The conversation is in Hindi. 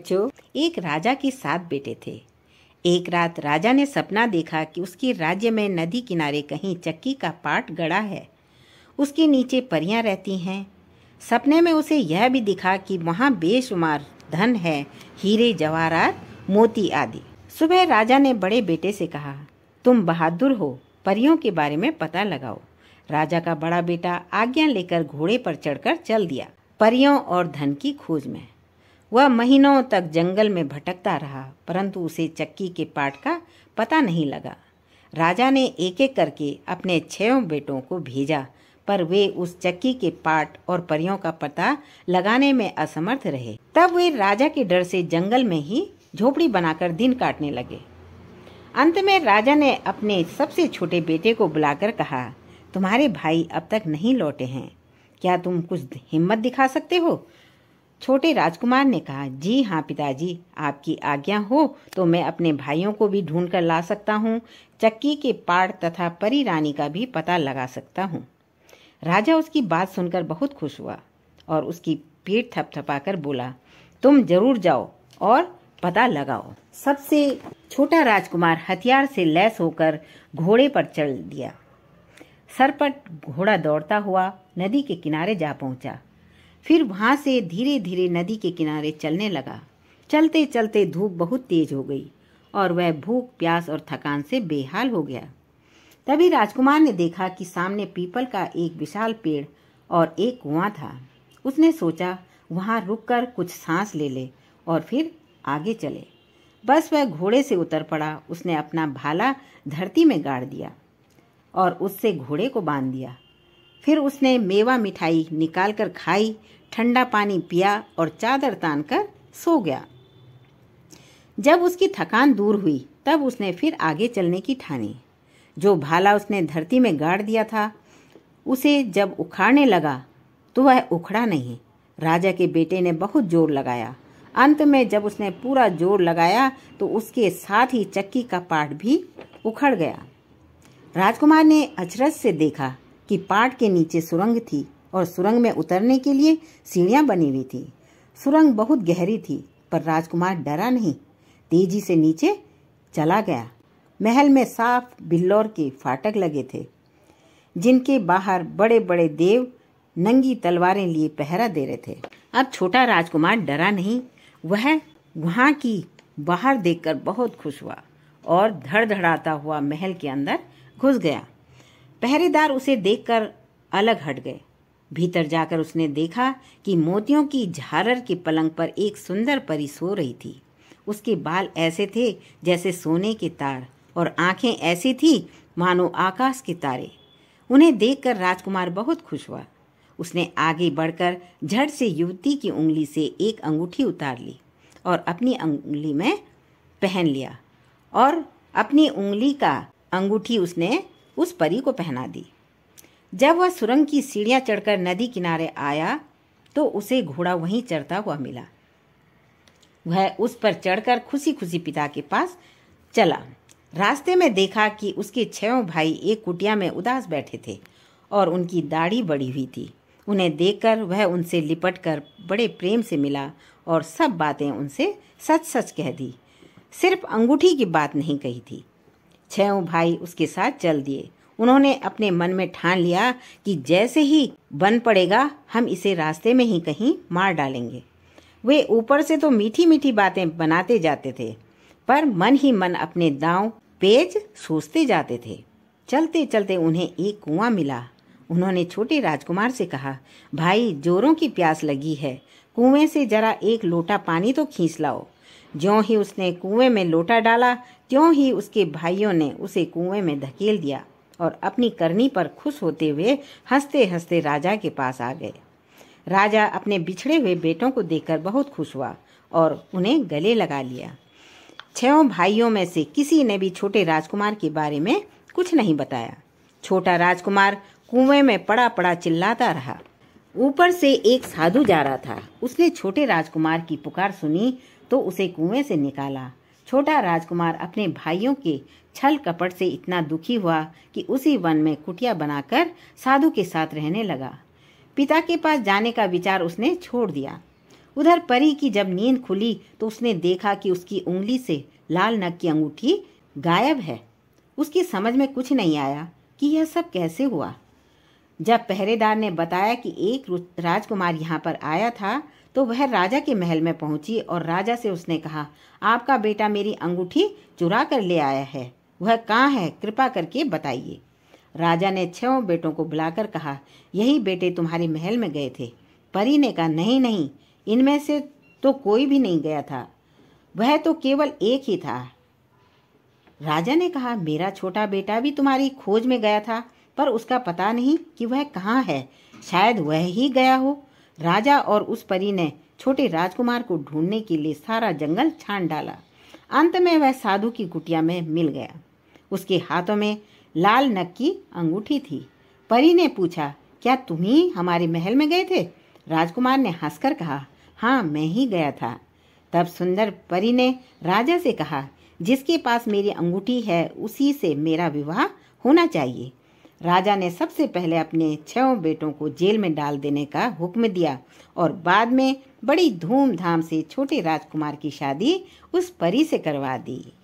बच्चों एक राजा के सात बेटे थे एक रात राजा ने सपना देखा कि उसके राज्य में नदी किनारे कहीं चक्की का पाट गड़ा है उसके नीचे परियां रहती हैं सपने में उसे यह भी दिखा कि वहाँ बेशुमार धन है हीरे जवाहरात मोती आदि सुबह राजा ने बड़े बेटे से कहा तुम बहादुर हो परियों के बारे में पता लगाओ राजा का बड़ा बेटा आज्ञा लेकर घोड़े पर चढ़कर चल दिया परियों और धन की खोज में वह महीनों तक जंगल में भटकता रहा परंतु उसे चक्की के पाठ का पता नहीं लगा राजा ने एक एक करके अपने छयों बेटों को भेजा पर वे उस चक्की के पाट और परियों का पता लगाने में असमर्थ रहे तब वे राजा के डर से जंगल में ही झोपड़ी बनाकर दिन काटने लगे अंत में राजा ने अपने सबसे छोटे बेटे को बुलाकर कहा तुम्हारे भाई अब तक नहीं लौटे हैं क्या तुम कुछ हिम्मत दिखा सकते हो छोटे राजकुमार ने कहा जी हाँ पिताजी आपकी आज्ञा हो तो मैं अपने भाइयों को भी ढूंढ कर ला सकता हूँ चक्की के पाड़ तथा परी रानी का भी पता लगा सकता हूँ राजा उसकी बात सुनकर बहुत खुश हुआ और उसकी पीठ थपथपा कर बोला तुम जरूर जाओ और पता लगाओ सबसे छोटा राजकुमार हथियार से लैस होकर घोड़े पर चल दिया सरपट घोड़ा दौड़ता हुआ नदी के किनारे जा पहुंचा फिर वहाँ से धीरे धीरे नदी के किनारे चलने लगा चलते चलते धूप बहुत तेज हो गई और वह भूख प्यास और थकान से बेहाल हो गया तभी राजकुमार ने देखा कि सामने पीपल का एक विशाल पेड़ और एक कुआं था उसने सोचा वहाँ रुककर कुछ सांस ले ले और फिर आगे चले बस वह घोड़े से उतर पड़ा उसने अपना भाला धरती में गाड़ दिया और उससे घोड़े को बांध दिया फिर उसने मेवा मिठाई निकालकर खाई ठंडा पानी पिया और चादर तान कर सो गया जब उसकी थकान दूर हुई तब उसने फिर आगे चलने की ठानी जो भाला उसने धरती में गाड़ दिया था उसे जब उखाड़ने लगा तो वह उखड़ा नहीं राजा के बेटे ने बहुत जोर लगाया अंत में जब उसने पूरा जोर लगाया तो उसके साथ ही चक्की का पाट भी उखड़ गया राजकुमार ने अचरज से देखा कि पाट के नीचे सुरंग थी और सुरंग में उतरने के लिए सीढ़ियां बनी हुई थी सुरंग बहुत गहरी थी पर राजकुमार डरा नहीं तेजी से नीचे चला गया महल में साफ बिल्लौर के फाटक लगे थे जिनके बाहर बड़े बड़े देव नंगी तलवारें लिए पहरा दे रहे थे अब छोटा राजकुमार डरा नहीं वह वहाँ की बाहर देखकर बहुत खुश हुआ और धड़धड़ाता हुआ महल के अंदर घुस गया पहरेदार उसे देखकर अलग हट गए भीतर जाकर उसने देखा कि मोतियों की झारर के पलंग पर एक सुंदर परी सो रही थी उसके बाल ऐसे थे जैसे सोने के तार और आंखें ऐसी थीं मानो आकाश के तारे उन्हें देखकर राजकुमार बहुत खुश हुआ उसने आगे बढ़कर झट से युवती की उंगली से एक अंगूठी उतार ली और अपनी उंगली में पहन लिया और अपनी उंगली का अंगूठी उसने उस परी को पहना दी जब वह सुरंग की सीढ़ियाँ चढ़कर नदी किनारे आया तो उसे घोड़ा वहीं चढ़ता हुआ मिला वह उस पर चढ़कर खुशी खुशी पिता के पास चला रास्ते में देखा कि उसके छयों भाई एक कुटिया में उदास बैठे थे और उनकी दाढ़ी बड़ी हुई थी उन्हें देखकर वह उनसे लिपट कर बड़े प्रेम से मिला और सब बातें उनसे सच सच कह दी सिर्फ अंगूठी की बात नहीं कही थी छयों भाई उसके साथ चल दिए उन्होंने अपने मन में ठान लिया कि जैसे ही बन पड़ेगा हम इसे रास्ते में ही कहीं मार डालेंगे वे ऊपर से तो मीठी मीठी बातें बनाते जाते थे पर मन ही मन अपने दांव पेज सोचते जाते थे चलते चलते उन्हें एक कुआं मिला उन्होंने छोटे राजकुमार से कहा भाई जोरों की प्यास लगी है कुएं से जरा एक लोटा पानी तो खींच लाओ ज्यों ही उसने कुएं में लोटा डाला त्यों ही उसके भाइयों ने उसे कुएं में धकेल दिया और अपनी करनी पर खुश होते हुए हंसते हंसते राजा के पास आ गए राजा अपने बिछड़े हुए बेटों को देखकर बहुत खुश हुआ और उन्हें गले लगा लिया छो भाइयों में से किसी ने भी छोटे राजकुमार के बारे में कुछ नहीं बताया छोटा राजकुमार कुएं में पड़ा पड़ा चिल्लाता रहा ऊपर से एक साधु जा रहा था उसने छोटे राजकुमार की पुकार सुनी तो उसे कुएं से निकाला छोटा राजकुमार अपने भाइयों के छल कपट से इतना दुखी हुआ कि उसी वन में कुटिया बनाकर साधु के साथ रहने लगा पिता के पास जाने का विचार उसने छोड़ दिया उधर परी की जब नींद खुली तो उसने देखा कि उसकी उंगली से लाल नग की अंगूठी गायब है उसकी समझ में कुछ नहीं आया कि यह सब कैसे हुआ जब पहरेदार ने बताया कि एक राजकुमार यहाँ पर आया था तो वह राजा के महल में पहुंची और राजा से उसने कहा आपका बेटा मेरी अंगूठी चुरा कर ले आया है वह कहाँ है कृपा करके बताइए राजा ने छों बेटों को बुलाकर कहा यही बेटे तुम्हारे महल में गए थे परी ने कहा नहीं नहीं इनमें से तो कोई भी नहीं गया था वह तो केवल एक ही था राजा ने कहा मेरा छोटा बेटा भी तुम्हारी खोज में गया था पर उसका पता नहीं कि वह कहाँ है शायद वह ही गया हो राजा और उस परी ने छोटे राजकुमार को ढूंढने के लिए सारा जंगल छान डाला अंत में वह साधु की कुटिया में मिल गया उसके हाथों में लाल नक की अंगूठी थी परी ने पूछा क्या तुम ही हमारे महल में गए थे राजकुमार ने हंसकर कहा हाँ मैं ही गया था तब सुंदर परी ने राजा से कहा जिसके पास मेरी अंगूठी है उसी से मेरा विवाह होना चाहिए राजा ने सबसे पहले अपने छह बेटों को जेल में डाल देने का हुक्म दिया और बाद में बड़ी धूमधाम से छोटे राजकुमार की शादी उस परी से करवा दी